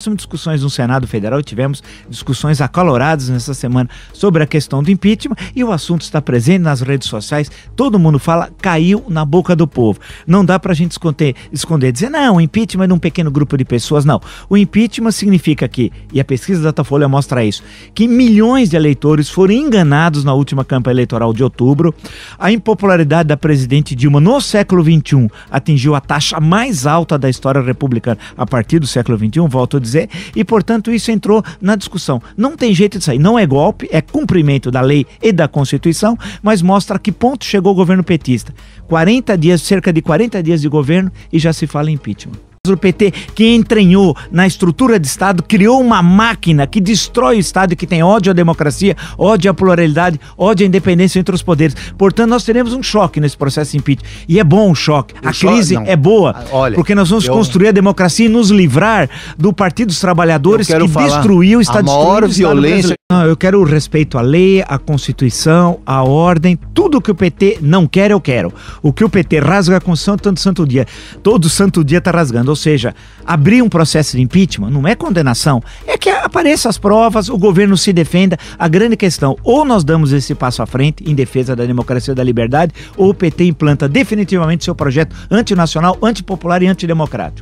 Tivemos discussões no Senado Federal, tivemos discussões acaloradas nessa semana sobre a questão do impeachment e o assunto está presente nas redes sociais. Todo mundo fala, caiu na boca do povo. Não dá para a gente esconder, esconder, dizer, não, o impeachment é de um pequeno grupo de pessoas, não. O impeachment significa que, e a pesquisa da Datafolha mostra isso, que milhões de eleitores foram enganados na última campanha eleitoral de outubro. A impopularidade da presidente Dilma no século XXI atingiu a taxa mais alta da história republicana a partir do século XXI, Voltou. a dizer, e portanto isso entrou na discussão. Não tem jeito de sair, não é golpe, é cumprimento da lei e da Constituição, mas mostra a que ponto chegou o governo petista. 40 dias, cerca de 40 dias de governo e já se fala em impeachment do PT que entranhou na estrutura de Estado, criou uma máquina que destrói o Estado e que tem ódio à democracia, ódio à pluralidade, ódio à independência entre os poderes. Portanto, nós teremos um choque nesse processo de impeachment. E é bom o choque. O a crise não. é boa, ah, Olha, porque nós vamos eu... construir a democracia e nos livrar do Partido dos Trabalhadores que destruiu, está a maior violência. Não, eu quero o respeito à lei, à Constituição, à ordem, tudo que o PT não quer, eu quero. O que o PT rasga com santo, tanto santo dia, todo santo dia está rasgando seja, abrir um processo de impeachment não é condenação, é que apareçam as provas, o governo se defenda. A grande questão, ou nós damos esse passo à frente em defesa da democracia e da liberdade, ou o PT implanta definitivamente seu projeto antinacional, antipopular e antidemocrático.